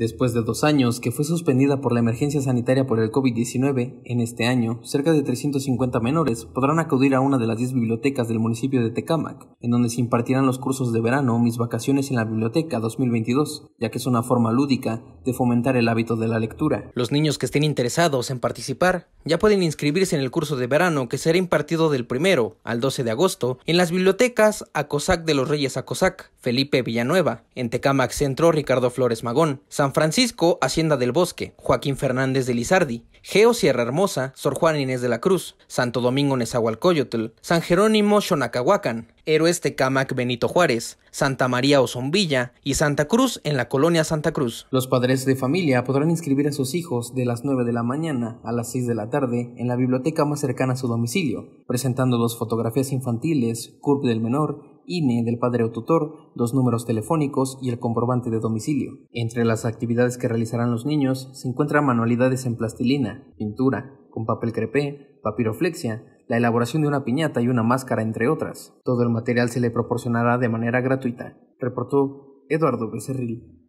Después de dos años que fue suspendida por la emergencia sanitaria por el COVID-19, en este año, cerca de 350 menores podrán acudir a una de las 10 bibliotecas del municipio de Tecámac, en donde se impartirán los cursos de verano Mis Vacaciones en la Biblioteca 2022, ya que es una forma lúdica de fomentar el hábito de la lectura. Los niños que estén interesados en participar ya pueden inscribirse en el curso de verano que será impartido del 1 al 12 de agosto en las bibliotecas Acosac de los Reyes Acosac, Felipe Villanueva, en Tecámac Centro Ricardo Flores Magón, San San Francisco, Hacienda del Bosque, Joaquín Fernández de Lizardi, Geo Sierra Hermosa, Sor Juan Inés de la Cruz, Santo Domingo Nezahualcóyotl, San Jerónimo Xonacahuacan, Héroes Tecamac Benito Juárez, Santa María Ozombilla y Santa Cruz en la colonia Santa Cruz. Los padres de familia podrán inscribir a sus hijos de las 9 de la mañana a las 6 de la tarde en la biblioteca más cercana a su domicilio, presentando dos fotografías infantiles, CURP del menor INE del padre o tutor, dos números telefónicos y el comprobante de domicilio. Entre las actividades que realizarán los niños se encuentran manualidades en plastilina, pintura, con papel crepé, papiroflexia, la elaboración de una piñata y una máscara, entre otras. Todo el material se le proporcionará de manera gratuita, reportó Eduardo Becerril.